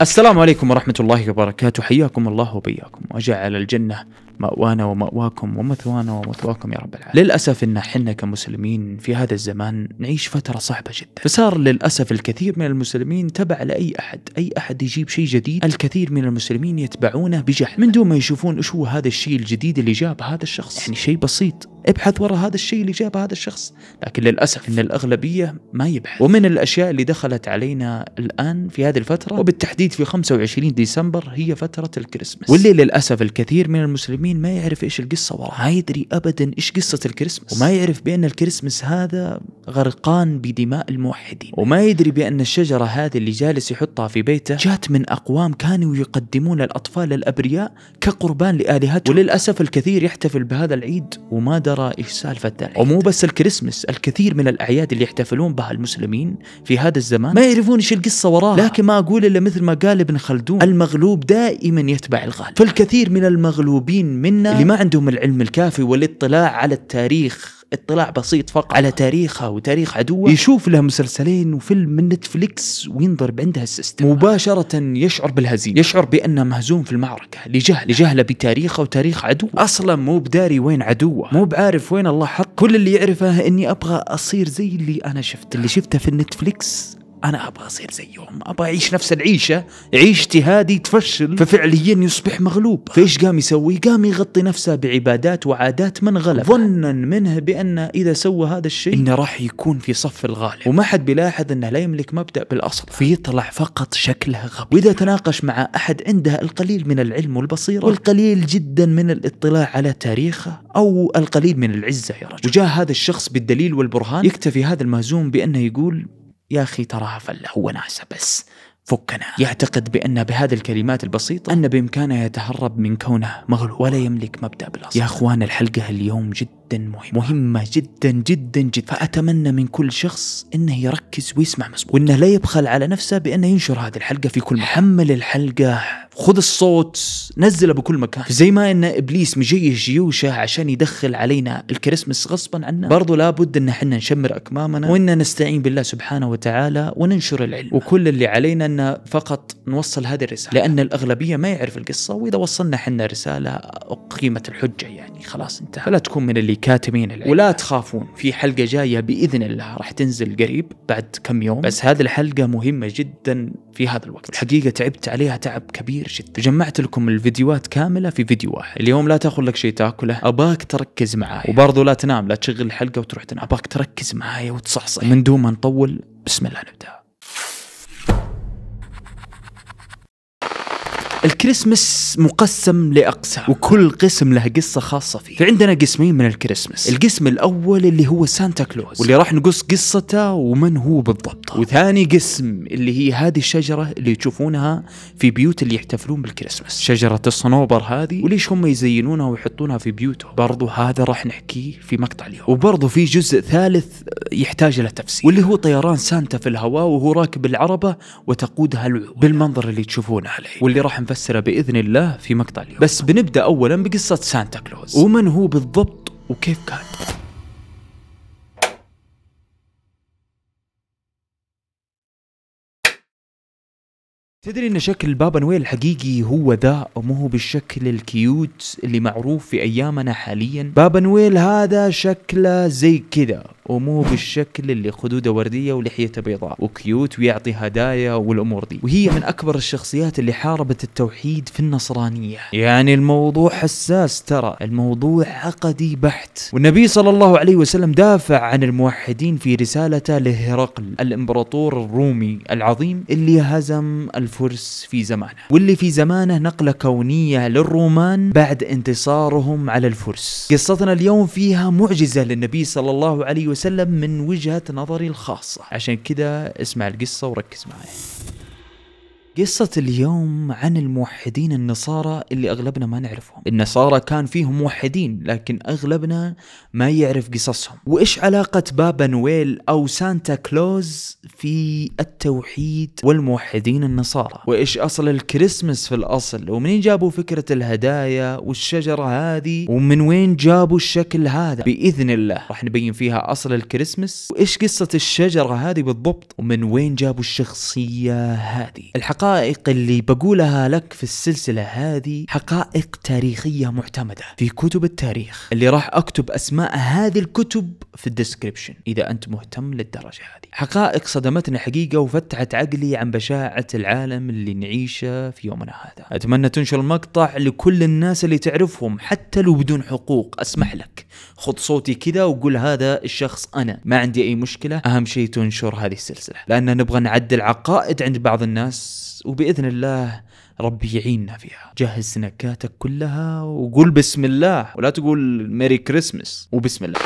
السلام عليكم ورحمة الله وبركاته حياكم الله وبياكم وجعل الجنة مأوانا ومأواكم ومثوانا ومثواكم يا رب العالمين للأسف إن حنا كمسلمين في هذا الزمان نعيش فترة صعبة جدا فصار للأسف الكثير من المسلمين تبع لأي أحد أي أحد يجيب شيء جديد الكثير من المسلمين يتبعونه بجهل من دون ما يشوفون إيش هو هذا الشيء الجديد اللي جاب هذا الشخص يعني شيء بسيط ابحث وراء هذا الشيء اللي جاب هذا الشخص لكن للأسف أن الأغلبية ما يبحث ومن الأشياء اللي دخلت علينا الآن في هذه الفترة وبالتحديد في 25 ديسمبر هي فترة الكريسماس واللي للأسف الكثير من المسلمين مين ما يعرف ايش القصه وراها ما يدري ابدا ايش قصه الكريسماس وما يعرف بان الكريسماس هذا غرقان بدماء الموحدين وما يدري بان الشجره هذه اللي جالس يحطها في بيته جات من اقوام كانوا يقدمون الاطفال الابرياء كقربان لالهتهم وللاسف الكثير يحتفل بهذا العيد وما درى ايش سالفه العيد ومو بس الكريسماس الكثير من الاعياد اللي يحتفلون بها المسلمين في هذا الزمان ما يعرفون ايش القصه وراها لكن ما اقول الا مثل ما قال ابن خلدون المغلوب دائما يتبع الغالب فالكثير من المغلوبين منا اللي ما عندهم العلم الكافي والاطلاع على التاريخ اطلاع بسيط فقط على تاريخها وتاريخ عدوه يشوف لها مسلسلين وفيلم من نتفليكس وينضرب عندها السيستم مباشرة يشعر بالهزيمة يشعر بأنه مهزوم في المعركة لجهل لجهله بتاريخه وتاريخ عدوه أصلا مو بداري وين عدوه مو بعارف وين الله حط كل اللي يعرفه أني أبغى أصير زي اللي أنا شفته اللي شفته في النتفليكس انا ابغى اصير زيهم ابغى اعيش نفس العيشه عيشتي هذه تفشل ففعليا يصبح مغلوب فايش قام يسوي قام يغطي نفسه بعبادات وعادات من غلب ظنا منه بان اذا سوى هذا الشيء انه راح يكون في صف الغالب وما حد بيلاحظ انه لا يملك مبدا بالاصل فيطلع فقط شكله غبي واذا تناقش مع احد عنده القليل من العلم والبصيره والقليل جدا من الاطلاع على تاريخه او القليل من العزه يا رجل وجاء هذا الشخص بالدليل والبرهان يكتفي هذا المهزوم بانه يقول يا أخي تراها فلة هو ناسة بس فكنا يعتقد بأن بهذه الكلمات البسيطة أن بإمكانه يتهرب من كونه مغلوب ولا يملك مبدأ بالأصل يا أخوان الحلقة اليوم جدا مهمة مهمة جدا جدا جدا فأتمنى من كل شخص أنه يركز ويسمع مسبوق وأنه لا يبخل على نفسه بأنه ينشر هذه الحلقة في كل مكان حمل الحلقة خذ الصوت نزله بكل مكان زي ما ان ابليس مجيش جيوشه عشان يدخل علينا الكريسماس غصبا عنا برضو لابد ان احنا نشمر اكمامنا وان نستعين بالله سبحانه وتعالى وننشر العلم وكل اللي علينا ان فقط نوصل هذه الرساله لان الاغلبيه ما يعرف القصه واذا وصلنا احنا رساله قيمه الحجه يعني خلاص انتهى فلا تكون من اللي كاتمين العلم ولا تخافون في حلقة جاية بإذن الله راح تنزل قريب بعد كم يوم بس هذه الحلقة مهمة جدا في هذا الوقت الحقيقة تعبت عليها تعب كبير جدا جمعت لكم الفيديوهات كاملة في فيديو واحد اليوم لا تاخذ لك شيء تاكله أباك تركز معاي وبرضه لا تنام لا تشغل الحلقة وتروح تنام أباك تركز معاي وتصحصح من دون ما نطول بسم الله نبدأ الكريسماس مقسم لاقسام وكل قسم له قصه خاصه فيه فعندنا قسمين من الكريسماس القسم الاول اللي هو سانتا كلوز واللي راح نقص قصته ومن هو بالضبط وثاني قسم اللي هي هذه الشجره اللي تشوفونها في بيوت اللي يحتفلون بالكريسماس شجره الصنوبر هذه وليش هم يزينونها ويحطونها في بيوتهم برضو هذا راح نحكيه في مقطع اليوم وبرضو في جزء ثالث يحتاج الى تفسير واللي هو طيران سانتا في الهواء وهو راكب العربه وتقودها العود بالمنظر اللي تشوفونه عليه واللي راح نفسر مباشرة بإذن الله في مقطع اليوم بس بنبدأ أولا بقصة سانتا كلوز ومن هو بالضبط وكيف كان تدري ان شكل بابا نويل الحقيقي هو ذا مو هو بالشكل الكيوت اللي معروف في ايامنا حاليا بابا نويل هذا شكله زي كذا ومو بالشكل اللي خدوده ورديه ولحيته بيضاء وكيوت ويعطي هدايا والامور دي وهي من اكبر الشخصيات اللي حاربت التوحيد في النصرانيه يعني الموضوع حساس ترى الموضوع عقدي بحت والنبي صلى الله عليه وسلم دافع عن الموحدين في رسالته لهرقل الامبراطور الرومي العظيم اللي هزم الفرس في زمانه واللي في زمانه نقله كونيه للرومان بعد انتصارهم على الفرس قصتنا اليوم فيها معجزه للنبي صلى الله عليه وسلم وسلم من وجهة نظري الخاصة عشان كده اسمع القصة وركز معي قصة اليوم عن الموحدين النصارى اللي أغلبنا ما نعرفهم النصارى كان فيهم موحدين لكن أغلبنا ما يعرف قصصهم وإيش علاقة بابا نويل أو سانتا كلوز في التوحيد والموحدين النصارى وإيش أصل الكريسماس في الأصل ومنين جابوا فكرة الهدايا والشجرة هذه ومن وين جابوا الشكل هذا بإذن الله راح نبين فيها أصل الكريسماس وإيش قصة الشجرة هذه بالضبط ومن وين جابوا الشخصية هذه الحقائق الحقائق اللي بقولها لك في السلسلة هذه حقائق تاريخية معتمدة في كتب التاريخ اللي راح أكتب أسماء هذه الكتب في الديسكريبشن إذا أنت مهتم للدرجة هذه حقائق صدمتنا حقيقة وفتحت عقلي عن بشاعة العالم اللي نعيشه في يومنا هذا أتمنى تنشر المقطع لكل الناس اللي تعرفهم حتى لو بدون حقوق أسمح لك خذ صوتي كذا وقول هذا الشخص أنا ما عندي أي مشكلة أهم شيء تنشر هذه السلسلة لأن نبغى نعدل عقائد عند بعض الناس وبإذن الله ربي يعيننا فيها جهز سنكاتك كلها وقول بسم الله ولا تقول ميري كريسمس وبسم الله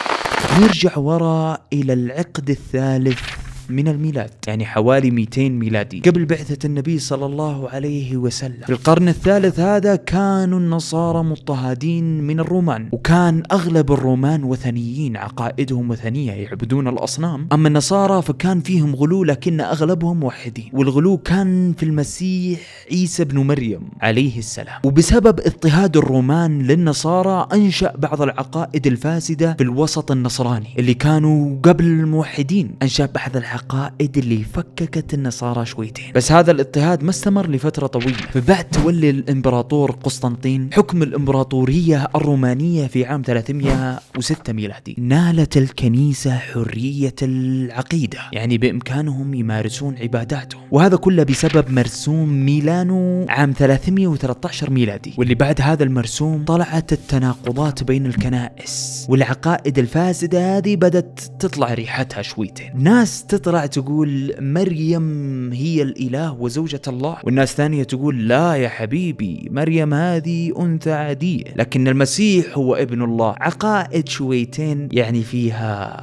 نرجع ورا إلى العقد الثالث من الميلاد يعني حوالي 200 ميلادي قبل بعثة النبي صلى الله عليه وسلم في القرن الثالث هذا كانوا النصارى مضطهدين من الرومان وكان أغلب الرومان وثنيين عقائدهم وثنية يعبدون الأصنام أما النصارى فكان فيهم غلو لكن أغلبهم موحدين والغلو كان في المسيح عيسى بن مريم عليه السلام وبسبب اضطهاد الرومان للنصارى أنشأ بعض العقائد الفاسدة في الوسط النصراني اللي كانوا قبل الموحدين أنشأ بعض العقائد العقائد اللي فككت النصارى شويتين بس هذا الاضطهاد ما استمر لفترة طويلة فبعد تولي الامبراطور قسطنطين حكم الامبراطورية الرومانية في عام 306 ميلادي نالت الكنيسة حرية العقيدة يعني بإمكانهم يمارسون عباداتهم وهذا كله بسبب مرسوم ميلانو عام 313 ميلادي واللي بعد هذا المرسوم طلعت التناقضات بين الكنائس والعقائد الفاسدة هذه بدت تطلع ريحتها شويتين ناس تطلع طلع تقول مريم هي الإله وزوجة الله والناس ثانية تقول لا يا حبيبي مريم هذه أنثى عادية لكن المسيح هو ابن الله عقائد شويتين يعني فيها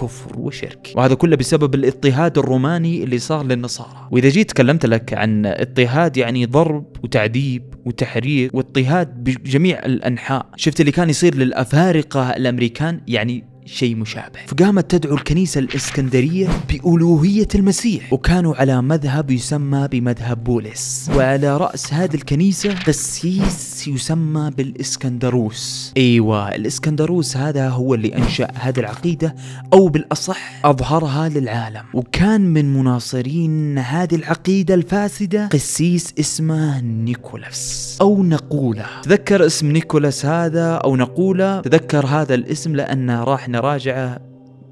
كفر وشرك وهذا كله بسبب الاضطهاد الروماني اللي صار للنصارى وإذا جيت تكلمت لك عن اضطهاد يعني ضرب وتعذيب وتحرير واضطهاد بجميع الأنحاء شفت اللي كان يصير للأفارقة الأمريكان يعني شيء مشابه فقامت تدعو الكنيسة الإسكندرية بألوهية المسيح وكانوا على مذهب يسمى بمذهب بولس وعلى رأس هذه الكنيسة قسيس يسمى بالإسكندروس أيوة الإسكندروس هذا هو اللي أنشأ هذه العقيدة أو بالأصح أظهرها للعالم وكان من مناصرين هذه العقيدة الفاسدة قسيس اسمه نيكولاس أو نقولة تذكر اسم نيكولاس هذا أو نقولة تذكر هذا الاسم لأنه راح راجعه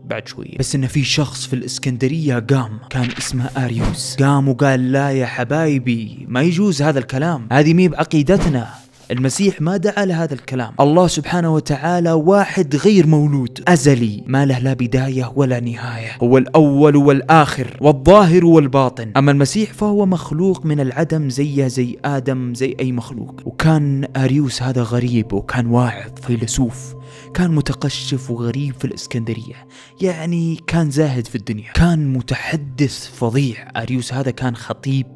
بعد شوية بس إن في شخص في الاسكندرية قام كان اسمه اريوس قام وقال لا يا حبايبي ما يجوز هذا الكلام هذه مي بعقيدتنا المسيح ما دعا لهذا الكلام الله سبحانه وتعالى واحد غير مولود أزلي ما له لا بداية ولا نهاية هو الأول والآخر والظاهر والباطن أما المسيح فهو مخلوق من العدم زيه زي آدم زي أي مخلوق وكان أريوس هذا غريب وكان واعظ فيلسوف كان متقشف وغريب في الإسكندرية يعني كان زاهد في الدنيا كان متحدث فظيع أريوس هذا كان خطيب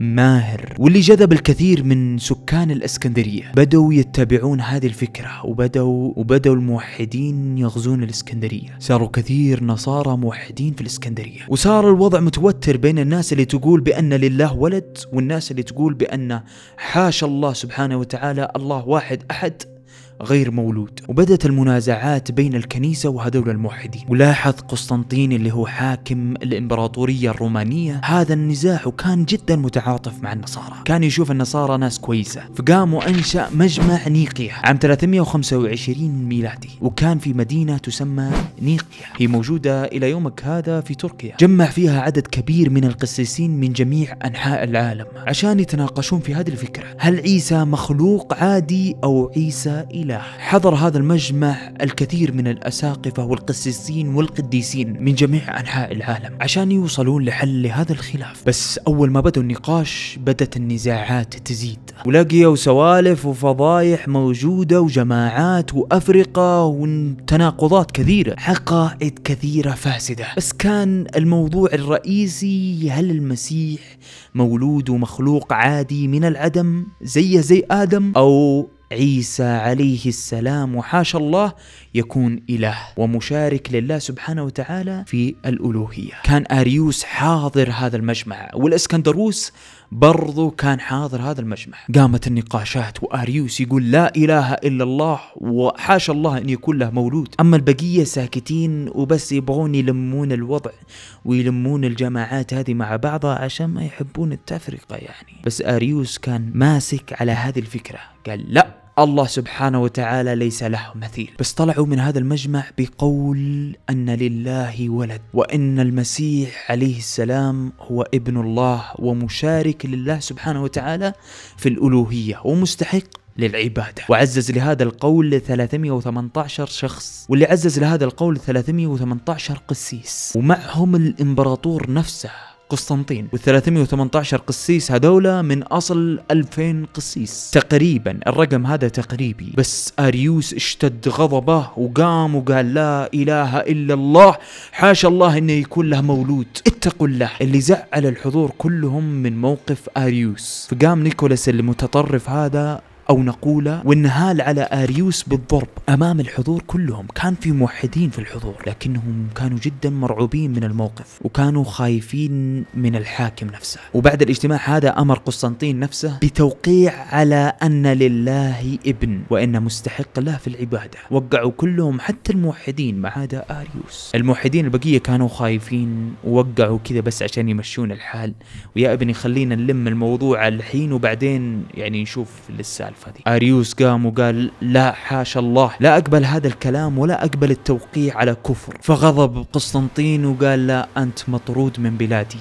ماهر واللي جذب الكثير من سكان الاسكندريه بدأوا يتبعون هذه الفكره وبدأوا وبدأوا الموحدين يغزون الاسكندريه صاروا كثير نصارى موحدين في الاسكندريه وصار الوضع متوتر بين الناس اللي تقول بان لله ولد والناس اللي تقول بان حاشا الله سبحانه وتعالى الله واحد احد غير مولود وبدت المنازعات بين الكنيسة وهذول الموحدين ولاحظ قسطنطين اللي هو حاكم الإمبراطورية الرومانية هذا النزاع وكان جدا متعاطف مع النصارى كان يشوف النصارى ناس كويسة فقام وأنشأ مجمع نيقيا عام 325 ميلادي وكان في مدينة تسمى نيقيا هي موجودة إلى يومك هذا في تركيا جمع فيها عدد كبير من القسيسين من جميع أنحاء العالم عشان يتناقشون في هذه الفكرة هل عيسى مخلوق عادي أو عيسى إله الفلاح حضر هذا المجمع الكثير من الأساقفة والقسيسين والقديسين من جميع أنحاء العالم عشان يوصلون لحل لهذا الخلاف بس أول ما بدوا النقاش بدت النزاعات تزيد ولقيوا سوالف وفضايح موجودة وجماعات وأفرقة وتناقضات كثيرة حقائد كثيرة فاسدة بس كان الموضوع الرئيسي هل المسيح مولود ومخلوق عادي من العدم زيه زي آدم أو عيسى عليه السلام حاشا الله يكون إله ومشارك لله سبحانه وتعالى في الألوهية كان أريوس حاضر هذا المجمع والإسكندروس برضو كان حاضر هذا المجمع قامت النقاشات وأريوس يقول لا إله إلا الله وحاشا الله أن يكون له مولود أما البقية ساكتين وبس يبغون يلمون الوضع ويلمون الجماعات هذه مع بعضها عشان ما يحبون التفرقة يعني بس أريوس كان ماسك على هذه الفكرة قال لا الله سبحانه وتعالى ليس له مثيل بس طلعوا من هذا المجمع بقول أن لله ولد وأن المسيح عليه السلام هو ابن الله ومشارك لله سبحانه وتعالى في الألوهية ومستحق للعبادة وعزز لهذا القول 318 شخص واللي عزز لهذا القول 318 قسيس ومعهم الإمبراطور نفسه قسطنطين وال318 قسيس هذولا من اصل 2000 قسيس تقريبا الرقم هذا تقريبي بس اريوس اشتد غضبه وقام وقال لا اله الا الله حاشا الله انه يكون له مولود اتقوا الله اللي زعل الحضور كلهم من موقف اريوس فقام نيكولاس المتطرف هذا أو نقول والنهال على آريوس بالضرب أمام الحضور كلهم كان في موحدين في الحضور لكنهم كانوا جدا مرعوبين من الموقف وكانوا خايفين من الحاكم نفسه وبعد الاجتماع هذا أمر قسطنطين نفسه بتوقيع على أن لله ابن وإن مستحق له في العبادة وقعوا كلهم حتى الموحدين ما عدا آريوس الموحدين البقية كانوا خايفين ووقعوا كذا بس عشان يمشون الحال ويا ابني خلينا نلم الموضوع الحين وبعدين يعني نشوف للسالفة السالفه دي اريوس قام وقال لا حاش الله لا اقبل هذا الكلام ولا اقبل التوقيع على كفر فغضب قسطنطين وقال لا انت مطرود من بلادي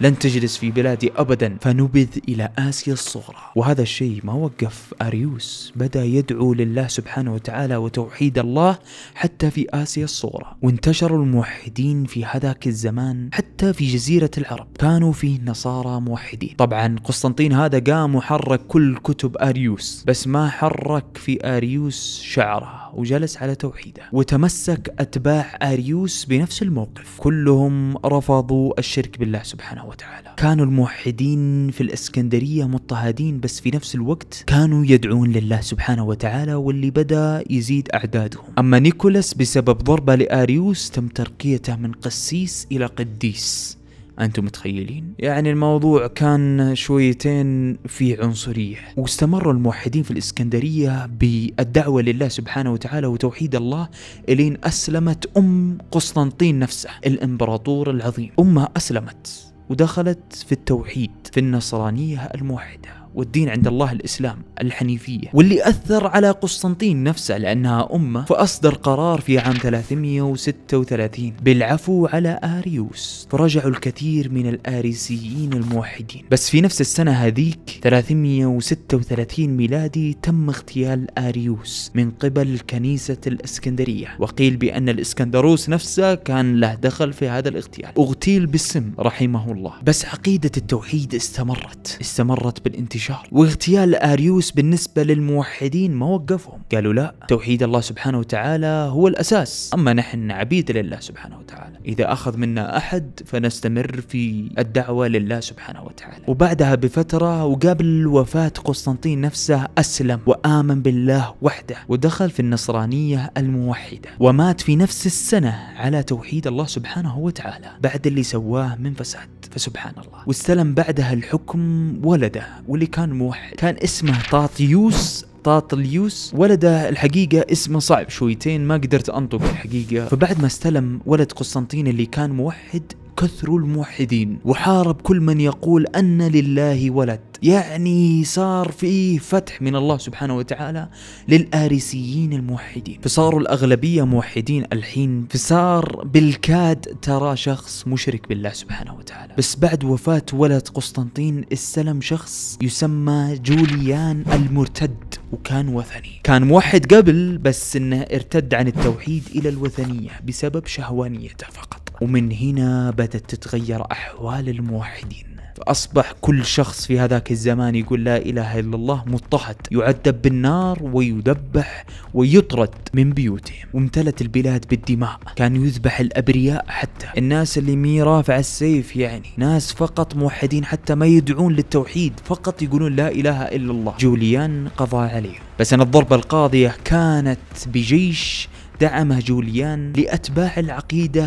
لن تجلس في بلادي أبدا فنبذ إلى آسيا الصغرى وهذا الشيء ما وقف أريوس بدأ يدعو لله سبحانه وتعالى وتوحيد الله حتى في آسيا الصغرى وانتشر الموحدين في هذاك الزمان حتى في جزيرة العرب كانوا فيه نصارى موحدين طبعا قسطنطين هذا قام وحرك كل كتب أريوس بس ما حرك في أريوس شعره وجلس على توحيده وتمسك أتباع أريوس بنفس الموقف كلهم رفضوا الشرك بالله سبحانه وتعالى كانوا الموحدين في الإسكندرية مضطهدين بس في نفس الوقت كانوا يدعون لله سبحانه وتعالى واللي بدأ يزيد أعدادهم أما نيكولاس بسبب ضربة لأريوس تم ترقيته من قسيس إلى قديس انتم متخيلين يعني الموضوع كان شويتين في عنصرية واستمر الموحدين في الإسكندرية بالدعوة لله سبحانه وتعالى وتوحيد الله إلين أسلمت أم قسطنطين نفسه الإمبراطور العظيم أمها أسلمت ودخلت في التوحيد في النصرانية الموحدة والدين عند الله الإسلام الحنيفية واللي أثر على قسطنطين نفسه لأنها أمة فأصدر قرار في عام 336 بالعفو على آريوس فرجعوا الكثير من الآريسيين الموحدين بس في نفس السنة هذيك 336 ميلادي تم اغتيال آريوس من قبل كنيسة الإسكندرية وقيل بأن الإسكندروس نفسه كان له دخل في هذا الاغتيال اغتيل بالسم رحمه الله بس عقيدة التوحيد استمرت استمرت بالانتشار الشهر واغتيال اريوس بالنسبه للموحدين ما وقفهم قالوا لا توحيد الله سبحانه وتعالى هو الاساس اما نحن عبيد لله سبحانه وتعالى اذا اخذ منا احد فنستمر في الدعوه لله سبحانه وتعالى وبعدها بفتره وقبل وفاه قسطنطين نفسه اسلم وامن بالله وحده ودخل في النصرانيه الموحده ومات في نفس السنه على توحيد الله سبحانه وتعالى بعد اللي سواه من فساد فسبحان الله واستلم بعدها الحكم ولده واللي كان موحد كان اسمه طاطيوس طاطليوس ولده الحقيقة اسمه صعب شويتين ما قدرت أنطق الحقيقة فبعد ما استلم ولد قسطنطين اللي كان موحد كثروا الموحدين وحارب كل من يقول أن لله ولد يعني صار فيه فتح من الله سبحانه وتعالى للآريسيين الموحدين فصاروا الأغلبية موحدين الحين فصار بالكاد ترى شخص مشرك بالله سبحانه وتعالى بس بعد وفاة ولد قسطنطين استلم شخص يسمى جوليان المرتد وكان وثني كان موحد قبل بس انه ارتد عن التوحيد الى الوثنية بسبب شهوانيته فقط ومن هنا بدأت تتغير أحوال الموحدين فأصبح كل شخص في هذاك الزمان يقول لا إله إلا الله مضطهد يعذب بالنار ويذبح ويطرد من بيوتهم وامتلت البلاد بالدماء كان يذبح الأبرياء حتى الناس اللي مي رافع السيف يعني ناس فقط موحدين حتى ما يدعون للتوحيد فقط يقولون لا إله إلا الله جوليان قضى عليهم بس أن الضربة القاضية كانت بجيش دعمه جوليان لأتباع العقيدة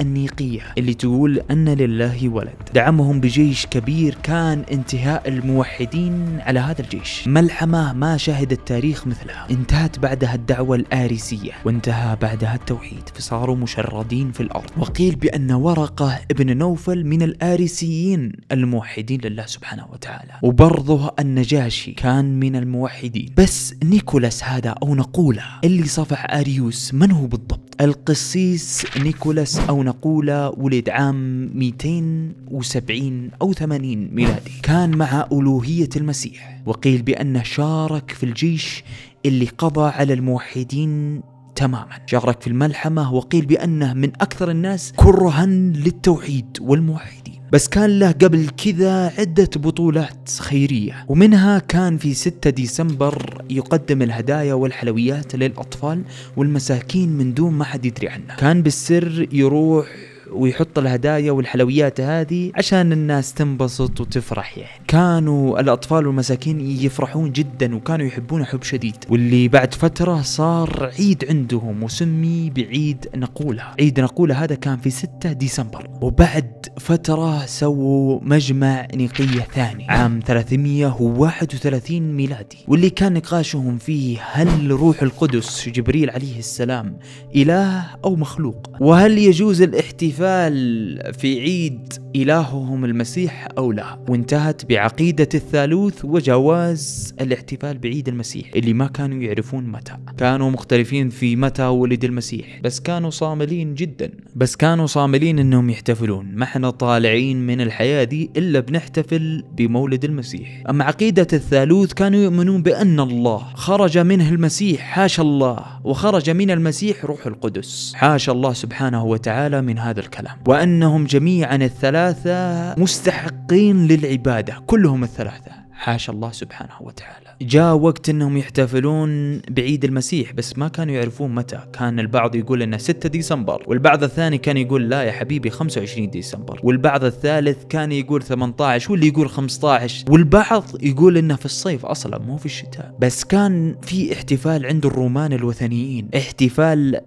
النيقية اللي تقول أن لله ولد دعمهم بجيش كبير كان انتهاء الموحدين على هذا الجيش ملحمة ما شهد التاريخ مثلها انتهت بعدها الدعوة الآريسية وانتهى بعدها التوحيد فصاروا مشردين في الأرض وقيل بأن ورقة ابن نوفل من الآريسيين الموحدين لله سبحانه وتعالى وبرضه النجاشي كان من الموحدين بس نيكولاس هذا أو نقوله اللي صفح آريوس من هو بالضبط؟ القسيس نيكولاس أو نقولة ولد عام 270 أو 80 ميلادي كان مع ألوهية المسيح وقيل بأنه شارك في الجيش اللي قضى على الموحدين تماما شارك في الملحمة وقيل بأنه من أكثر الناس كرها للتوحيد والموحدين بس كان له قبل كذا عدة بطولات خيرية ومنها كان في 6 ديسمبر يقدم الهدايا والحلويات للأطفال والمساكين من دون ما حد يدري عنه كان بالسر يروح ويحط الهدايا والحلويات هذه عشان الناس تنبسط وتفرح يعني كانوا الأطفال والمساكين يفرحون جدا وكانوا يحبون حب شديد واللي بعد فترة صار عيد عندهم وسمي بعيد نقولة عيد نقولة هذا كان في 6 ديسمبر وبعد فترة سووا مجمع نقية ثاني عام 331 ميلادي واللي كان نقاشهم فيه هل روح القدس جبريل عليه السلام إله أو مخلوق وهل يجوز الاحتفال احتفال في عيد إلههم المسيح أو لا وانتهت بعقيدة الثالوث وجواز الاحتفال بعيد المسيح اللي ما كانوا يعرفون متى كانوا مختلفين في متى ولد المسيح بس كانوا صاملين جدا بس كانوا صاملين انهم يحتفلون ما احنا طالعين من الحياة دي الا بنحتفل بمولد المسيح اما عقيدة الثالوث كانوا يؤمنون بان الله خرج منه المسيح حاش الله وخرج من المسيح روح القدس حاش الله سبحانه وتعالى من هذا الكلام وانهم جميعا الثلاث الثلاثة مستحقين للعبادة كلهم الثلاثة حاشا الله سبحانه وتعالى جاء وقت انهم يحتفلون بعيد المسيح بس ما كانوا يعرفون متى كان البعض يقول انه 6 ديسمبر والبعض الثاني كان يقول لا يا حبيبي 25 ديسمبر والبعض الثالث كان يقول 18 واللي يقول 15 والبعض يقول انه في الصيف اصلا مو في الشتاء بس كان في احتفال عند الرومان الوثنيين احتفال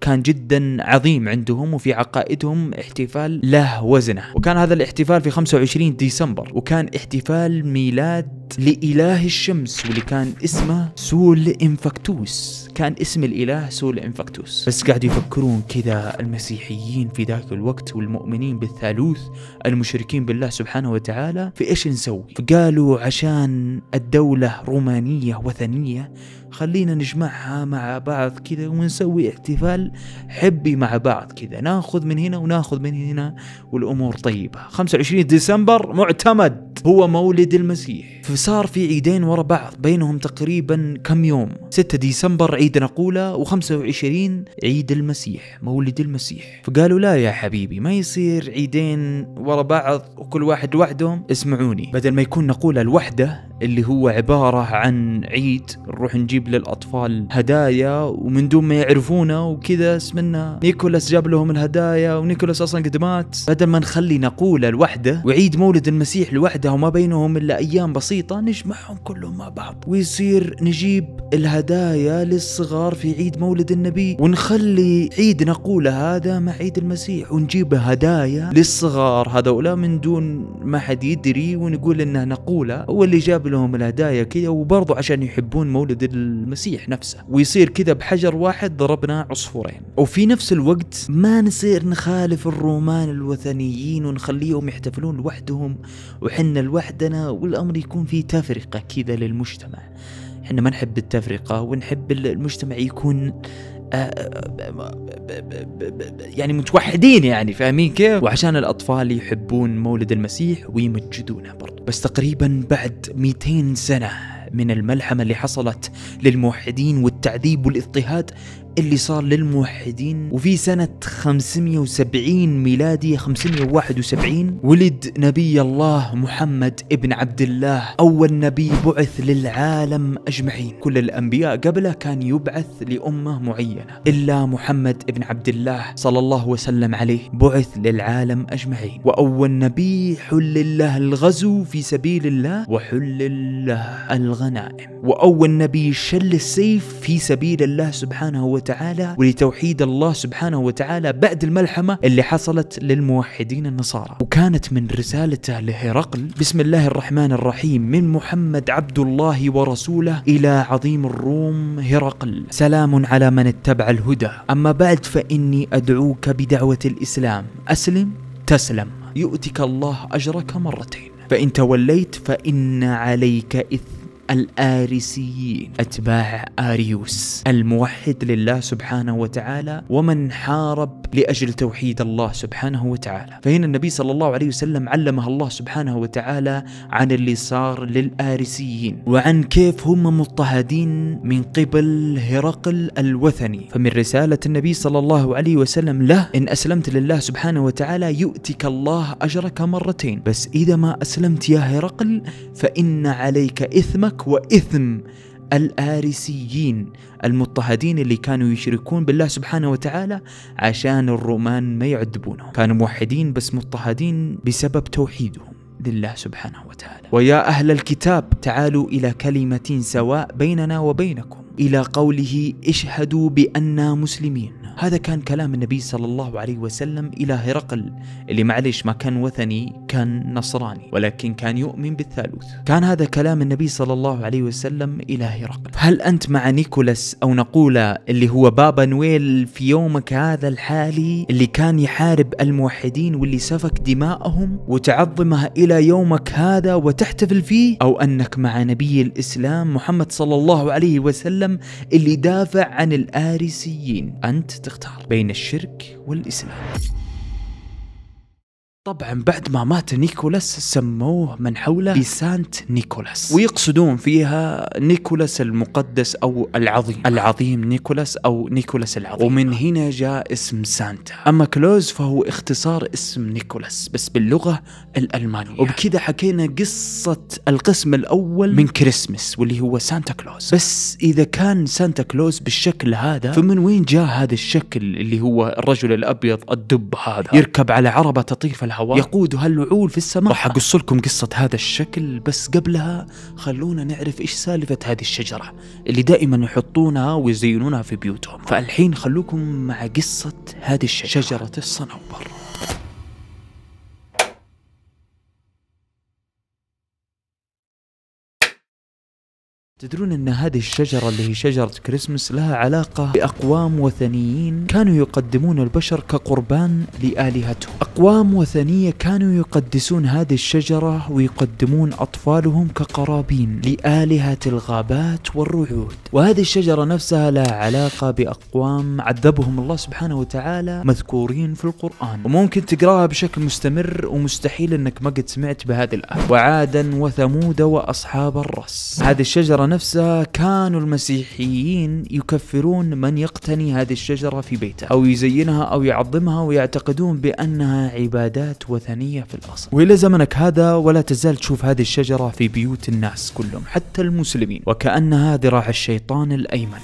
كان جدا عظيم عندهم وفي عقائدهم احتفال له وزنه وكان هذا الاحتفال في 25 ديسمبر وكان احتفال ميلاد العباد لإله الشمس واللي كان اسمه سول إنفكتوس كان اسم الإله سول إنفكتوس بس قاعد يفكرون كذا المسيحيين في ذاك الوقت والمؤمنين بالثالوث المشركين بالله سبحانه وتعالى في إيش نسوي فقالوا عشان الدولة رومانية وثنية خلينا نجمعها مع بعض كذا ونسوي احتفال حبي مع بعض كذا ناخذ من هنا وناخذ من هنا والامور طيبه 25 ديسمبر معتمد هو مولد المسيح فصار في عيدين ورا بعض بينهم تقريبا كم يوم 6 ديسمبر عيد نقولة و25 عيد المسيح مولد المسيح فقالوا لا يا حبيبي ما يصير عيدين ورا بعض وكل واحد وحدهم اسمعوني بدل ما يكون نقولة الوحدة اللي هو عبارة عن عيد نروح نجيب للأطفال هدايا ومن دون ما يعرفونا وكذا اسمنا نيكولاس جاب لهم الهدايا ونيكولاس أصلا قد مات بدل ما نخلي نقولة الوحدة وعيد مولد المسيح لوحده وما بينهم إلا أيام بسيطة نجمعهم كلهم مع بعض ويصير نجيب الهدايا لل الصغار في عيد مولد النبي ونخلي عيد نقول هذا مع عيد المسيح ونجيب هدايا للصغار هذولا من دون ما حد يدري ونقول انه نقوله هو اللي جاب لهم الهدايا كذا وبرضه عشان يحبون مولد المسيح نفسه ويصير كذا بحجر واحد ضربنا عصفورين وفي نفس الوقت ما نصير نخالف الرومان الوثنيين ونخليهم يحتفلون لوحدهم وحنا لوحدنا والامر يكون في تفرقه كذا للمجتمع احنا ما نحب التفرقة ونحب المجتمع يكون آه، آه، آه، يعني متوحدين يعني فاهمين كيف؟ وعشان الاطفال يحبون مولد المسيح ويمجدونه برضه، بس تقريبا بعد 200 سنه من الملحمة اللي حصلت للموحدين والتعذيب والاضطهاد اللي صار للموحدين وفي سنة 570 ميلادي 571 ولد نبي الله محمد ابن عبد الله أول نبي بعث للعالم أجمعين كل الأنبياء قبله كان يبعث لأمة معينة إلا محمد ابن عبد الله صلى الله وسلم عليه بعث للعالم أجمعين وأول نبي حل له الغزو في سبيل الله وحل له الغنائم وأول نبي شل السيف في سبيل الله سبحانه وتعالى وتعالى ولتوحيد الله سبحانه وتعالى بعد الملحمة اللي حصلت للموحدين النصارى وكانت من رسالته لهرقل بسم الله الرحمن الرحيم من محمد عبد الله ورسوله إلى عظيم الروم هرقل سلام على من اتبع الهدى أما بعد فإني أدعوك بدعوة الإسلام أسلم تسلم يؤتك الله أجرك مرتين فإن توليت فإن عليك إثم الآريسيين أتباع آريوس الموحد لله سبحانه وتعالى ومن حارب لأجل توحيد الله سبحانه وتعالى فهنا النبي صلى الله عليه وسلم علمها الله سبحانه وتعالى عن اللي صار للآريسيين وعن كيف هم مضطهدين من قبل هرقل الوثني فمن رسالة النبي صلى الله عليه وسلم له إن أسلمت لله سبحانه وتعالى يؤتك الله أجرك مرتين بس إذا ما أسلمت يا هرقل فإن عليك إثمك شرك وإثم الآريسيين المضطهدين اللي كانوا يشركون بالله سبحانه وتعالى عشان الرومان ما يعذبونهم كانوا موحدين بس مضطهدين بسبب توحيدهم لله سبحانه وتعالى ويا أهل الكتاب تعالوا إلى كلمة سواء بيننا وبينكم إلى قوله اشهدوا بأننا مسلمين هذا كان كلام النبي صلى الله عليه وسلم إلى هرقل اللي معليش ما كان وثني كان نصراني ولكن كان يؤمن بالثالوث كان هذا كلام النبي صلى الله عليه وسلم إلى هرقل هل أنت مع نيكولاس أو نقولا اللي هو بابا نويل في يومك هذا الحالي اللي كان يحارب الموحدين واللي سفك دماءهم وتعظمها إلى يومك هذا وتحتفل فيه أو أنك مع نبي الإسلام محمد صلى الله عليه وسلم وسلم اللي دافع عن الآريسيين أنت تختار بين الشرك والإسلام طبعا بعد ما مات نيكولاس سموه من حوله بسانت نيكولاس ويقصدون فيها نيكولاس المقدس او العظيم العظيم نيكولاس او نيكولاس العظيم ومن هنا جاء اسم سانتا اما كلوز فهو اختصار اسم نيكولاس بس باللغه الالمانيه وبكذا حكينا قصه القسم الاول من كريسمس واللي هو سانتا كلوز بس اذا كان سانتا كلوز بالشكل هذا فمن وين جاء هذا الشكل اللي هو الرجل الابيض الدب هذا يركب على عربه تطير في الهواء يقودها اللعول في السماء راح أقص لكم قصة هذا الشكل بس قبلها خلونا نعرف إيش سالفة هذه الشجرة اللي دائما يحطونها ويزينونها في بيوتهم فالحين خلوكم مع قصة هذه الشجرة شجرة الصنوبر تدرون ان هذه الشجره اللي هي شجره كريسمس لها علاقه باقوام وثنيين كانوا يقدمون البشر كقربان لالهتهم، اقوام وثنيه كانوا يقدسون هذه الشجره ويقدمون اطفالهم كقرابين لالهه الغابات والرعود، وهذه الشجره نفسها لها علاقه باقوام عذبهم الله سبحانه وتعالى مذكورين في القران، وممكن تقراها بشكل مستمر ومستحيل انك ما قد سمعت بهذه الايه، وعادا وثمود واصحاب الرس، هذه الشجره نفسها كانوا المسيحيين يكفرون من يقتني هذه الشجرة في بيته أو يزينها أو يعظمها ويعتقدون بأنها عبادات وثنية في الأصل وإلى زمنك هذا ولا تزال تشوف هذه الشجرة في بيوت الناس كلهم حتى المسلمين وكأنها ذراع الشيطان الأيمن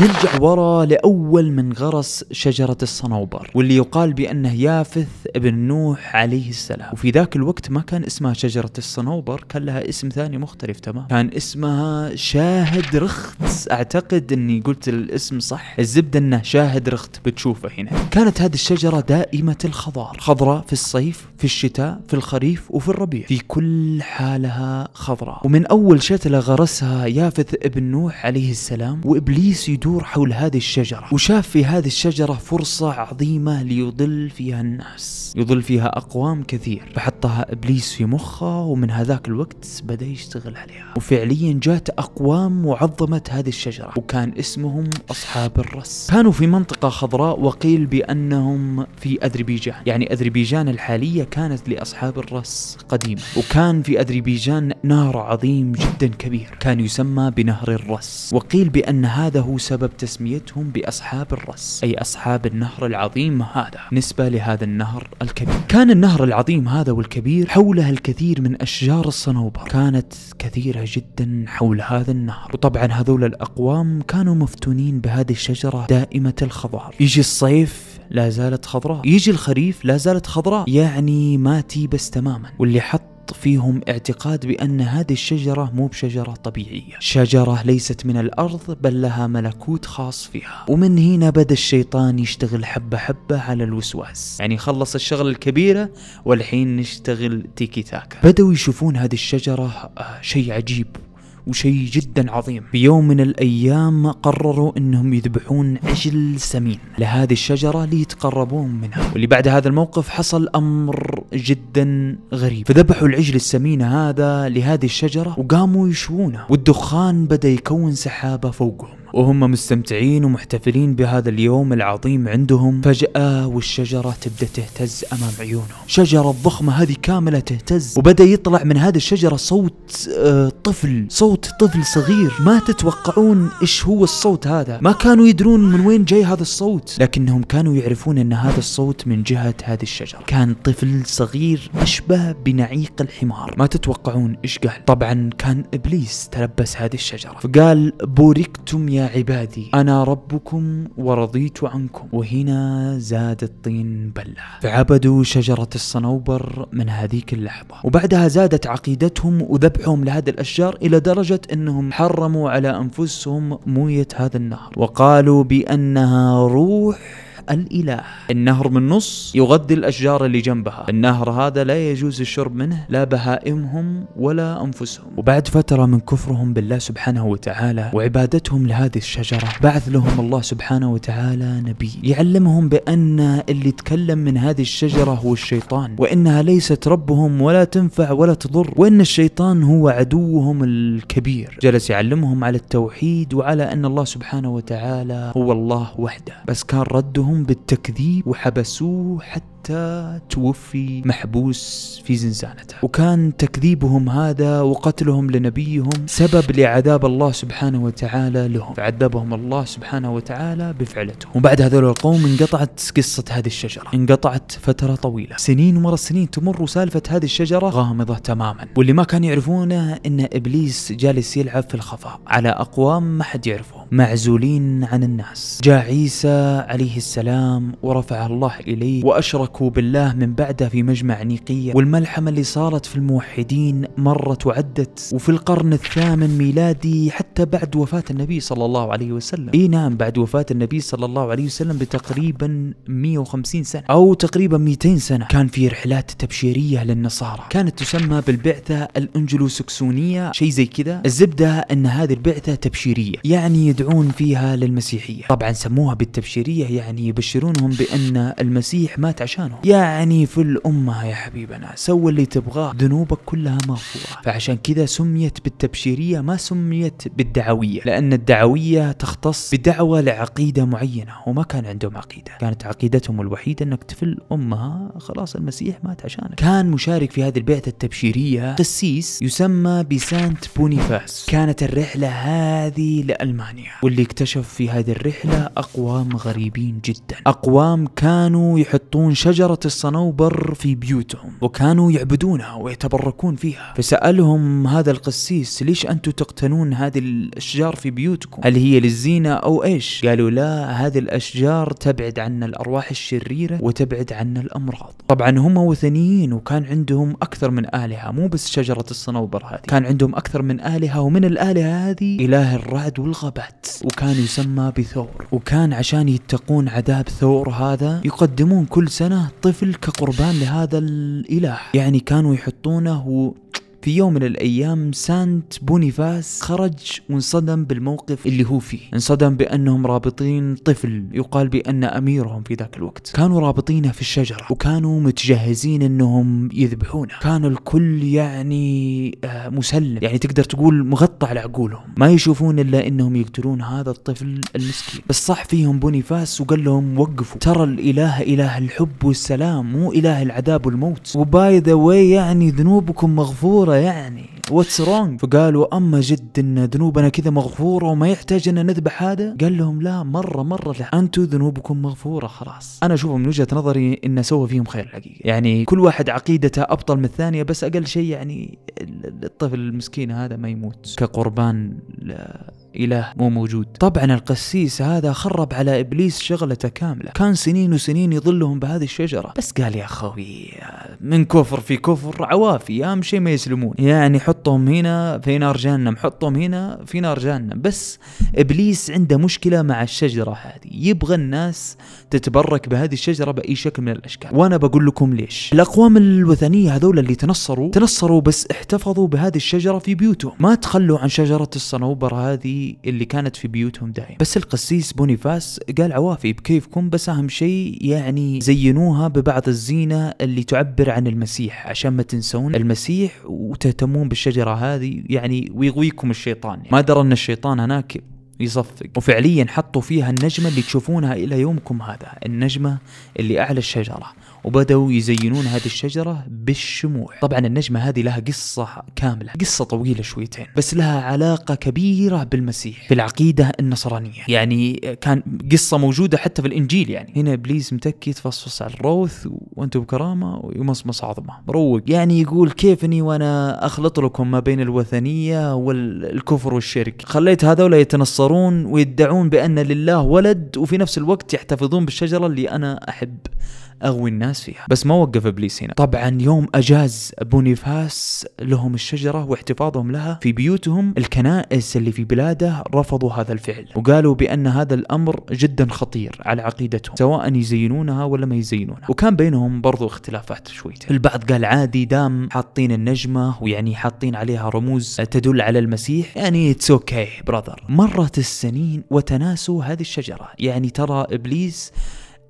نرجع ورا لأول من غرس شجرة الصنوبر واللي يقال بأنه يافث ابن نوح عليه السلام وفي ذاك الوقت ما كان اسمها شجرة الصنوبر كان لها اسم ثاني مختلف تمام كان اسمها شاهد رخت أعتقد أني قلت الاسم صح الزبدة أنه شاهد رخت بتشوفه هنا كانت هذه الشجرة دائمة الخضار خضراء في الصيف في الشتاء في الخريف وفي الربيع في كل حالها خضراء ومن أول شتلة غرسها يافث ابن نوح عليه السلام وإبليس يدور يدور حول هذه الشجرة وشاف في هذه الشجرة فرصة عظيمة ليضل فيها الناس يضل فيها أقوام كثير فحطها إبليس في مخه ومن هذاك الوقت بدأ يشتغل عليها وفعليا جات أقوام وعظمت هذه الشجرة وكان اسمهم أصحاب الرس كانوا في منطقة خضراء وقيل بأنهم في أذربيجان يعني أذربيجان الحالية كانت لأصحاب الرس قديمة وكان في أذربيجان نهر عظيم جدا كبير كان يسمى بنهر الرس وقيل بأن هذا هو سبب بسبب تسميتهم بأصحاب الرس أي أصحاب النهر العظيم هذا نسبة لهذا النهر الكبير كان النهر العظيم هذا والكبير حوله الكثير من أشجار الصنوبر كانت كثيرة جدا حول هذا النهر وطبعا هذول الأقوام كانوا مفتونين بهذه الشجرة دائمة الخضار يجي الصيف لا زالت خضراء يجي الخريف لا زالت خضراء يعني ما تيبس تماما واللي حط فيهم اعتقاد بأن هذه الشجرة مو بشجرة طبيعية شجرة ليست من الأرض بل لها ملكوت خاص فيها ومن هنا بدأ الشيطان يشتغل حبة حبة على الوسواس يعني خلص الشغل الكبيرة والحين نشتغل تيكي تاكا بدأوا يشوفون هذه الشجرة آه، شيء عجيب وشيء جدا عظيم بيوم من الأيام قرروا أنهم يذبحون عجل سمين لهذه الشجرة ليتقربون منها واللي بعد هذا الموقف حصل أمر جدا غريب فذبحوا العجل السمين هذا لهذه الشجرة وقاموا يشوونه والدخان بدأ يكون سحابة فوقهم وهم مستمتعين ومحتفلين بهذا اليوم العظيم عندهم فجأة والشجرة تبدأ تهتز أمام عيونهم شجرة الضخمة هذه كاملة تهتز وبدأ يطلع من هذه الشجرة صوت آه طفل صوت طفل صغير ما تتوقعون إيش هو الصوت هذا ما كانوا يدرون من وين جاي هذا الصوت لكنهم كانوا يعرفون أن هذا الصوت من جهة هذه الشجرة كان طفل صغير أشبه بنعيق الحمار ما تتوقعون إيش قال طبعا كان إبليس تلبس هذه الشجرة فقال بوركتم يا عبادي أنا ربكم ورضيت عنكم وهنا زاد الطين بلة فعبدوا شجرة الصنوبر من هذيك اللحظة وبعدها زادت عقيدتهم وذبحهم لهذه الأشجار إلى درجة أنهم حرموا على أنفسهم موية هذا النهر وقالوا بأنها روح الإله النهر من نص يغذي الأشجار اللي جنبها النهر هذا لا يجوز الشرب منه لا بهائمهم ولا أنفسهم وبعد فترة من كفرهم بالله سبحانه وتعالى وعبادتهم لهذه الشجرة بعث لهم الله سبحانه وتعالى نبي يعلمهم بأن اللي تكلم من هذه الشجرة هو الشيطان وإنها ليست ربهم ولا تنفع ولا تضر وإن الشيطان هو عدوهم الكبير جلس يعلمهم على التوحيد وعلى أن الله سبحانه وتعالى هو الله وحده بس كان ردهم بالتكذيب وحبسوه حتى حتى توفي محبوس في زنزانته وكان تكذيبهم هذا وقتلهم لنبيهم سبب لعذاب الله سبحانه وتعالى لهم فعذبهم الله سبحانه وتعالى بفعلته وبعد هذول القوم انقطعت قصة هذه الشجرة انقطعت فترة طويلة سنين ورا السنين تمر سالفة هذه الشجرة غامضة تماما واللي ما كانوا يعرفونه ان ابليس جالس يلعب في الخفاء على اقوام ما حد يعرفهم معزولين عن الناس جاء عيسى عليه السلام ورفع الله اليه واشرك شاركوا بالله من بعده في مجمع نيقية والملحمة اللي صارت في الموحدين مرت وعدت وفي القرن الثامن ميلادي حتى بعد وفاة النبي صلى الله عليه وسلم اي نعم بعد وفاة النبي صلى الله عليه وسلم بتقريبا 150 سنة او تقريبا 200 سنة كان في رحلات تبشيرية للنصارى كانت تسمى بالبعثة الانجلوسكسونية شيء زي كذا الزبدة ان هذه البعثة تبشيرية يعني يدعون فيها للمسيحية طبعا سموها بالتبشيرية يعني يبشرونهم بان المسيح مات عشان عشانه يعني في الأمة يا حبيبنا سوى اللي تبغاه ذنوبك كلها مغفورة فعشان كذا سميت بالتبشيرية ما سميت بالدعوية لأن الدعوية تختص بدعوة لعقيدة معينة وما كان عندهم عقيدة كانت عقيدتهم الوحيدة أنك تفل أمها خلاص المسيح مات عشانك كان مشارك في هذه البعثة التبشيرية قسيس يسمى بسانت بونيفاس كانت الرحلة هذه لألمانيا واللي اكتشف في هذه الرحلة أقوام غريبين جدا أقوام كانوا يحطون شر شجرة الصنوبر في بيوتهم وكانوا يعبدونها ويتبركون فيها فسألهم هذا القسيس ليش أنتم تقتنون هذه الأشجار في بيوتكم هل هي للزينة أو إيش قالوا لا هذه الأشجار تبعد عنا الأرواح الشريرة وتبعد عنا الأمراض طبعا هم وثنيين وكان عندهم أكثر من آلهة مو بس شجرة الصنوبر هذه كان عندهم أكثر من آلهة ومن الآلهة هذه إله الرعد والغابات وكان يسمى بثور وكان عشان يتقون عذاب ثور هذا يقدمون كل سنة طفل كقربان لهذا الإله يعني كانوا يحطونه و... في يوم من الأيام سانت بونيفاس خرج وانصدم بالموقف اللي هو فيه انصدم بأنهم رابطين طفل يقال بأن أميرهم في ذاك الوقت كانوا رابطينه في الشجرة وكانوا متجهزين أنهم يذبحونه كان الكل يعني آه، مسلم يعني تقدر تقول مغطى على عقولهم ما يشوفون إلا أنهم يقتلون هذا الطفل المسكين بس صح فيهم بونيفاس وقال لهم وقفوا ترى الإله إله الحب والسلام مو إله العذاب والموت وباي ذا واي يعني ذنوبكم مغفورة يعني واتس رونج فقالوا اما جد ان ذنوبنا كذا مغفوره وما يحتاج ان نذبح هذا قال لهم لا مره مره انتم ذنوبكم مغفوره خلاص انا اشوف من وجهه نظري انه سوى فيهم خير الحقيقه يعني كل واحد عقيدته ابطل من الثانيه بس اقل شيء يعني الطفل المسكين هذا ما يموت كقربان إله مو موجود طبعا القسيس هذا خرب على إبليس شغلته كاملة كان سنين وسنين يظلهم بهذه الشجرة بس قال يا خوي من كفر في كفر عوافي اهم شيء ما يسلمون يعني حطهم هنا في نار جهنم حطهم هنا في نار جهنم بس ابليس عنده مشكله مع الشجره هذه يبغى الناس تتبرك بهذه الشجره باي شكل من الاشكال وانا بقول لكم ليش الاقوام الوثنيه هذول اللي تنصروا تنصروا بس احتفظوا بهذه الشجره في بيوتهم ما تخلوا عن شجره الصنوبر هذه اللي كانت في بيوتهم دائما بس القسيس بونيفاس قال عوافي بكيفكم بس اهم شيء يعني زينوها ببعض الزينه اللي تعبر كثير عن المسيح عشان ما تنسون المسيح وتهتمون بالشجره هذه يعني ويغويكم الشيطان يعني ما درى ان الشيطان هناك يصفق وفعليا حطوا فيها النجمة اللي تشوفونها إلى يومكم هذا النجمة اللي أعلى الشجرة وبدأوا يزينون هذه الشجرة بالشموع طبعا النجمة هذه لها قصة كاملة قصة طويلة شويتين بس لها علاقة كبيرة بالمسيح بالعقيدة النصرانية يعني كان قصة موجودة حتى في الإنجيل يعني هنا إبليس متكي تفصص على الروث وأنتم بكرامة ويمصمص عظمة مروق يعني يقول كيفني وأنا أخلط لكم ما بين الوثنية والكفر والشرك خليت هذول يتنصرون ويدعون بأن لله ولد وفي نفس الوقت يحتفظون بالشجرة اللي أنا أحب اغوي الناس فيها بس ما وقف ابليس هنا طبعا يوم اجاز بونيفاس لهم الشجره واحتفاظهم لها في بيوتهم الكنائس اللي في بلاده رفضوا هذا الفعل وقالوا بان هذا الامر جدا خطير على عقيدتهم سواء يزينونها ولا ما يزينونها وكان بينهم برضو اختلافات شويتين البعض قال عادي دام حاطين النجمه ويعني حاطين عليها رموز تدل على المسيح يعني اتس اوكي براذر مرت السنين وتناسوا هذه الشجره يعني ترى ابليس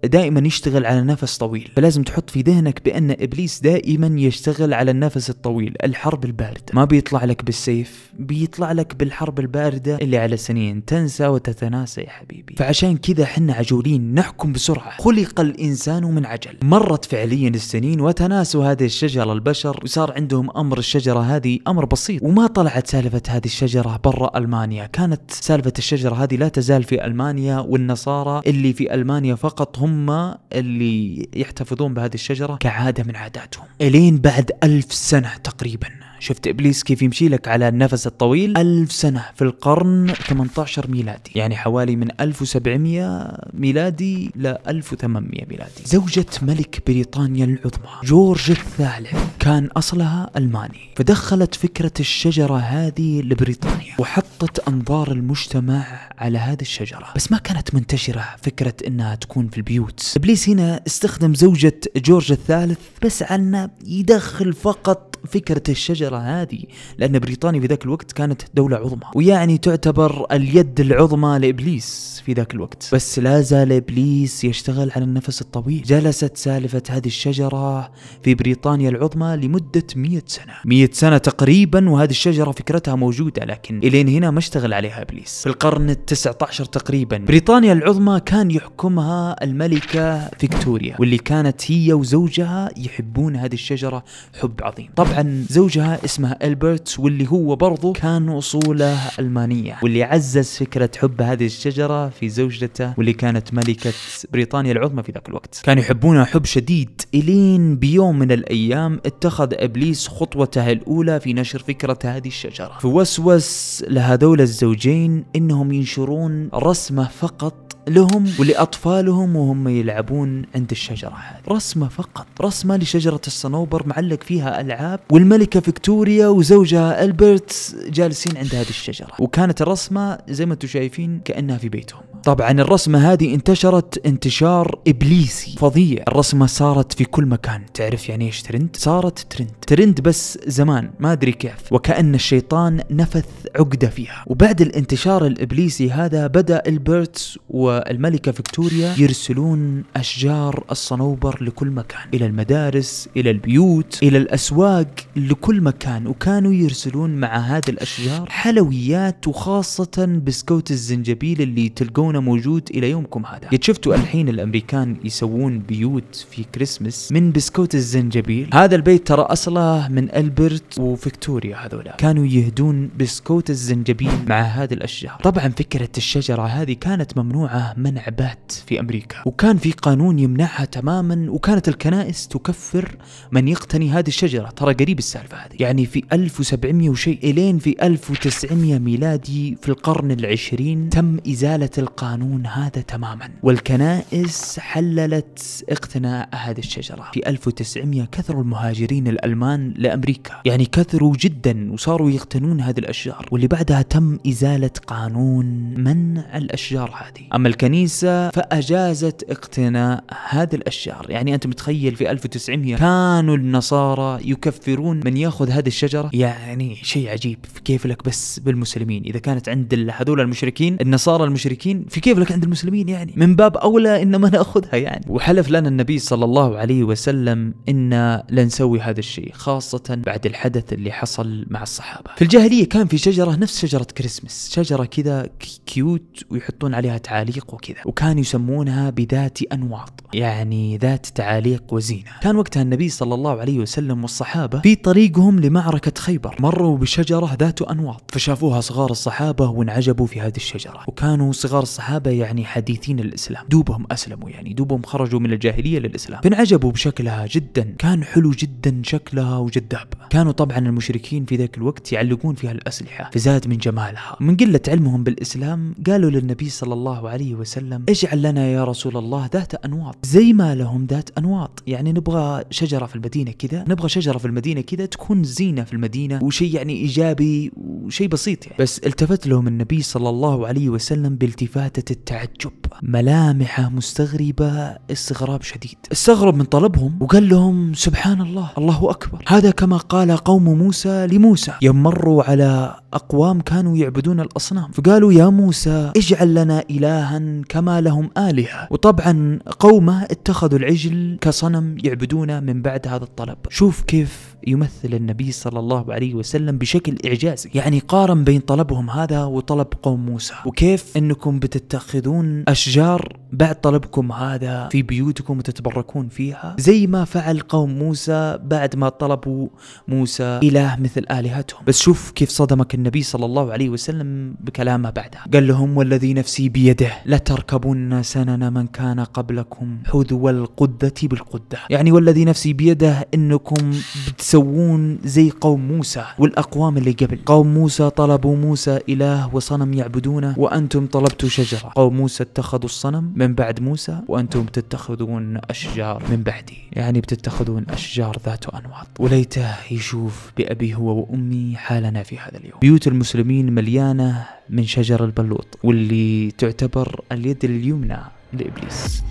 دائما يشتغل على نفس طويل فلازم تحط في ذهنك بأن إبليس دائما يشتغل على النفس الطويل الحرب الباردة ما بيطلع لك بالسيف بيطلع لك بالحرب الباردة اللي على سنين تنسى وتتناسى يا حبيبي فعشان كذا حنا عجولين نحكم بسرعة خلق الإنسان من عجل مرت فعليا السنين وتناسوا هذه الشجرة البشر وصار عندهم أمر الشجرة هذه أمر بسيط وما طلعت سالفة هذه الشجرة برا ألمانيا كانت سالفة الشجرة هذه لا تزال في ألمانيا والنصارى اللي في ألمانيا فقط هم هم اللي يحتفظون بهذه الشجرة كعادة من عاداتهم الين بعد ألف سنة تقريبا شفت ابليس كيف يمشي لك على النفس الطويل ألف سنة في القرن 18 ميلادي يعني حوالي من 1700 ميلادي ل 1800 ميلادي زوجة ملك بريطانيا العظمى جورج الثالث كان أصلها ألماني فدخلت فكرة الشجرة هذه لبريطانيا وحطت أنظار المجتمع على هذه الشجرة بس ما كانت منتشرة فكرة أنها تكون في البيوت إبليس هنا استخدم زوجة جورج الثالث بس عنا يدخل فقط فكرة الشجرة هذه لأن بريطانيا في ذاك الوقت كانت دولة عظمى ويعني تعتبر اليد العظمى لإبليس في ذاك الوقت بس لا زال إبليس يشتغل على النفس الطويل جلست سالفة هذه الشجرة في بريطانيا العظمى لمدة 100 سنة 100 سنة تقريبا وهذه الشجرة فكرتها موجودة لكن إلين هنا ما اشتغل عليها إبليس في القرن التسعة عشر تقريبا بريطانيا العظمى كان يحكمها الملكة فيكتوريا واللي كانت هي وزوجها يحبون هذه الشجرة حب عظيم طبعا طبعا زوجها اسمه البرت واللي هو برضه كان اصوله المانيه واللي عزز فكره حب هذه الشجره في زوجته واللي كانت ملكه بريطانيا العظمى في ذاك الوقت كانوا يحبونها حب شديد الين بيوم من الايام اتخذ ابليس خطوته الاولى في نشر فكره هذه الشجره فوسوس لهذول الزوجين انهم ينشرون رسمه فقط لهم ولأطفالهم وهم يلعبون عند الشجرة هذه رسمة فقط رسمة لشجرة الصنوبر معلق فيها ألعاب والملكة فيكتوريا وزوجها ألبرت جالسين عند هذه الشجرة وكانت الرسمة زي ما انتم شايفين كأنها في بيتهم طبعا الرسمة هذه انتشرت انتشار إبليسي فظيع الرسمة صارت في كل مكان تعرف يعني إيش ترند؟ صارت ترند ترند بس زمان ما أدري كيف وكأن الشيطان نفث عقدة فيها وبعد الانتشار الإبليسي هذا بدأ البرتس والملكة فيكتوريا يرسلون أشجار الصنوبر لكل مكان إلى المدارس إلى البيوت إلى الأسواق لكل مكان وكانوا يرسلون مع هذه الأشجار حلويات وخاصة بسكوت الزنجبيل اللي تلقون كونه موجود الى يومكم هذا قد شفتوا الحين الامريكان يسوون بيوت في كريسمس من بسكوت الزنجبيل هذا البيت ترى اصله من البرت وفيكتوريا هذولا كانوا يهدون بسكوت الزنجبيل مع هذه الاشجار طبعا فكره الشجره هذه كانت ممنوعه منع بات في امريكا وكان في قانون يمنعها تماما وكانت الكنائس تكفر من يقتني هذه الشجره ترى قريب السالفه هذه يعني في 1700 وشيء الين في 1900 ميلادي في القرن العشرين تم ازاله القانون قانون هذا تماما والكنائس حللت اقتناء هذه الشجرة في 1900 كثروا المهاجرين الألمان لأمريكا يعني كثروا جدا وصاروا يقتنون هذه الأشجار واللي بعدها تم إزالة قانون منع الأشجار هذه أما الكنيسة فأجازت اقتناء هذه الأشجار يعني أنت متخيل في 1900 كانوا النصارى يكفرون من ياخذ هذه الشجرة يعني شيء عجيب كيف لك بس بالمسلمين إذا كانت عند هذول المشركين النصارى المشركين في كيف لك عند المسلمين يعني من باب أولى إنما ما نأخذها يعني وحلف لنا النبي صلى الله عليه وسلم إن لنسوي هذا الشيء خاصة بعد الحدث اللي حصل مع الصحابة في الجاهلية كان في شجرة نفس شجرة كريسمس شجرة كذا كيوت ويحطون عليها تعاليق وكذا وكانوا يسمونها بذات أنواط يعني ذات تعاليق وزينة كان وقتها النبي صلى الله عليه وسلم والصحابة في طريقهم لمعركة خيبر مروا بشجرة ذات أنواط فشافوها صغار الصحابة وانعجبوا في هذه الشجرة وكانوا صغار الصحابة الصحابة يعني حديثين الإسلام دوبهم أسلموا يعني دوبهم خرجوا من الجاهلية للإسلام فانعجبوا بشكلها جدا كان حلو جدا شكلها وجذاب كانوا طبعا المشركين في ذاك الوقت يعلقون فيها الأسلحة فزاد من جمالها من قلة علمهم بالإسلام قالوا للنبي صلى الله عليه وسلم اجعل لنا يا رسول الله ذات أنواط زي ما لهم ذات أنواط يعني نبغى شجرة في المدينة كذا نبغى شجرة في المدينة كذا تكون زينة في المدينة وشيء يعني إيجابي وشيء بسيط يعني بس التفت لهم النبي صلى الله عليه وسلم بالتفات زادت التعجب ملامحه مستغربة استغراب شديد استغرب من طلبهم وقال لهم سبحان الله الله أكبر هذا كما قال قوم موسى لموسى يمروا على أقوام كانوا يعبدون الأصنام فقالوا يا موسى اجعل لنا إلها كما لهم آلهة وطبعا قومه اتخذوا العجل كصنم يعبدونه من بعد هذا الطلب شوف كيف يمثل النبي صلى الله عليه وسلم بشكل إعجازي يعني قارن بين طلبهم هذا وطلب قوم موسى وكيف أنكم بت تتخذون أشجار بعد طلبكم هذا في بيوتكم وتتبركون فيها زي ما فعل قوم موسى بعد ما طلبوا موسى إله مثل آلهتهم بس شوف كيف صدمك النبي صلى الله عليه وسلم بكلامه بعدها قال لهم والذي نفسي بيده لتركبن سنن من كان قبلكم حذو القدة بالقدة يعني والذي نفسي بيده انكم بتسوون زي قوم موسى والاقوام اللي قبل قوم موسى طلبوا موسى اله وصنم يعبدونه وانتم طلبتوا شجرة قوم موسى اتخذوا الصنم من بعد موسى وأنتم تتخذون أشجار من بعدي يعني بتتخذون أشجار ذات أنواط وليته يشوف بأبي هو وأمي حالنا في هذا اليوم بيوت المسلمين مليانة من شجر البلوط واللي تعتبر اليد اليمنى لإبليس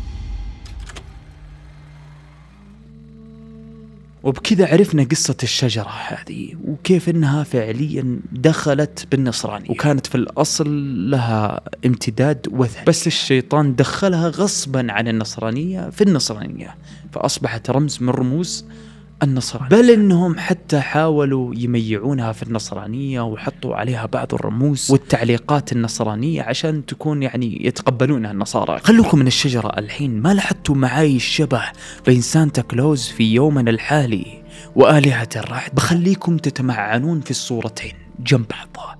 وبكذا عرفنا قصة الشجرة هذه وكيف انها فعليا دخلت بالنصرانية وكانت في الاصل لها امتداد وثني بس الشيطان دخلها غصبا عن النصرانية في النصرانية فاصبحت رمز من رموز النصرانية بل انهم حتى حاولوا يميعونها في النصرانية وحطوا عليها بعض الرموز والتعليقات النصرانية عشان تكون يعني يتقبلونها النصارى خلوكم من الشجرة الحين ما لاحظتوا معاي الشبه بين سانتا كلوز في يومنا الحالي وآلهة الرعد بخليكم تتمعنون في الصورتين جنب بعض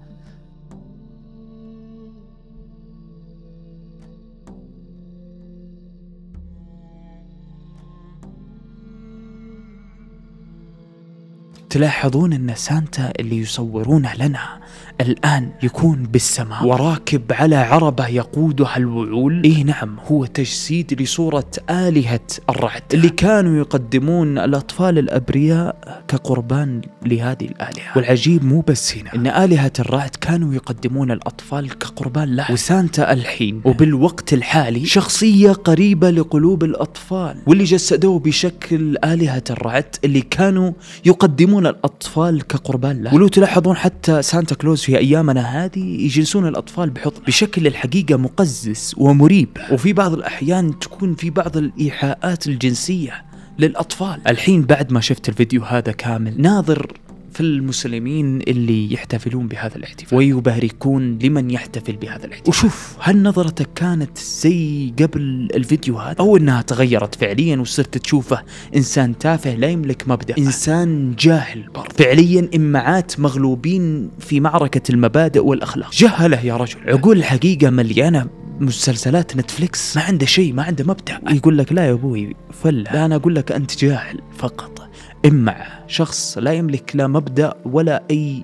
تلاحظون أن سانتا اللي يصورونه لنا الآن يكون بالسماء وراكب على عربة يقودها الوعول إيه نعم هو تجسيد لصورة آلهة الرعد اللي كانوا يقدمون الأطفال الأبرياء كقربان لهذه الآلهة والعجيب مو بس هنا إن آلهة الرعد كانوا يقدمون الأطفال كقربان لها وسانتا الحين وبالوقت الحالي شخصية قريبة لقلوب الأطفال واللي جسدوه بشكل آلهة الرعد اللي كانوا يقدمون الأطفال كقربان لها ولو تلاحظون حتى سانتا كلوز في ايامنا هذه يجلسون الاطفال بحضن بشكل الحقيقه مقزز ومريب وفي بعض الاحيان تكون في بعض الايحاءات الجنسيه للاطفال الحين بعد ما شفت الفيديو هذا كامل ناظر في المسلمين اللي يحتفلون بهذا الاحتفال ويباركون لمن يحتفل بهذا الاحتفال وشوف هل نظرتك كانت زي قبل الفيديو هذا أو أنها تغيرت فعليا وصرت تشوفه إنسان تافه لا يملك مبدأ إنسان جاهل برضه فعليا إمعات مغلوبين في معركة المبادئ والأخلاق جهله يا رجل عقول الحقيقة مليانة مسلسلات نتفليكس ما عنده شيء ما عنده مبدأ يقول لك لا يا ابوي فله لا انا اقول لك انت جاهل فقط إمعة شخص لا يملك لا مبدأ ولا أي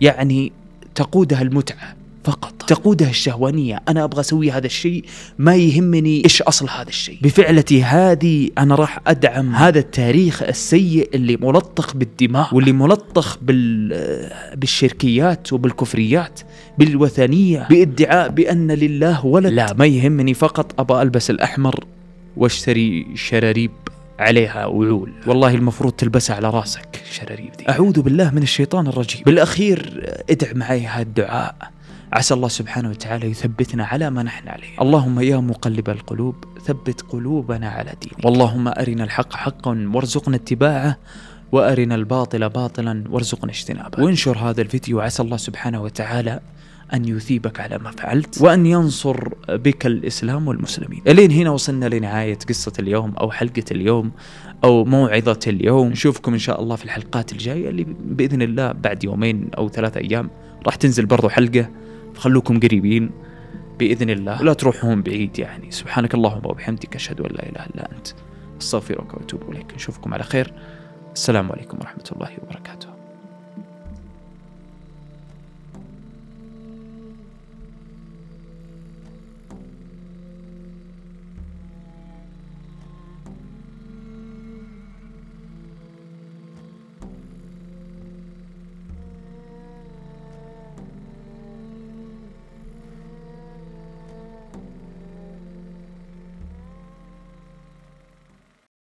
يعني تقودها المتعة فقط تقودها الشهوانية أنا أبغى أسوي هذا الشيء ما يهمني إيش أصل هذا الشيء بفعلتي هذه أنا راح أدعم هذا التاريخ السيء اللي ملطخ بالدماء واللي ملطخ بال... بالشركيات وبالكفريات بالوثنية بادعاء بأن لله ولد لا ما يهمني فقط أبغى ألبس الأحمر واشتري شراريب عليها وعول والله المفروض تلبسها على راسك شراريب دي أعوذ بالله من الشيطان الرجيم بالأخير ادع معي هذا الدعاء عسى الله سبحانه وتعالى يثبتنا على ما نحن عليه اللهم يا مقلب القلوب ثبت قلوبنا على دينك اللهم أرنا الحق حقا وارزقنا اتباعه وأرنا الباطل باطلا وارزقنا اجتنابه وانشر هذا الفيديو عسى الله سبحانه وتعالى أن يثيبك على ما فعلت وأن ينصر بك الإسلام والمسلمين الين هنا وصلنا لنهاية قصة اليوم أو حلقة اليوم أو موعظة اليوم نشوفكم إن شاء الله في الحلقات الجاية اللي بإذن الله بعد يومين أو ثلاثة أيام راح تنزل برضو حلقة فخلوكم قريبين بإذن الله ولا تروحون بعيد يعني سبحانك اللهم وبحمدك أشهد أن لا إله إلا أنت استغفرك واتوب اليك نشوفكم على خير السلام عليكم ورحمه الله وبركاته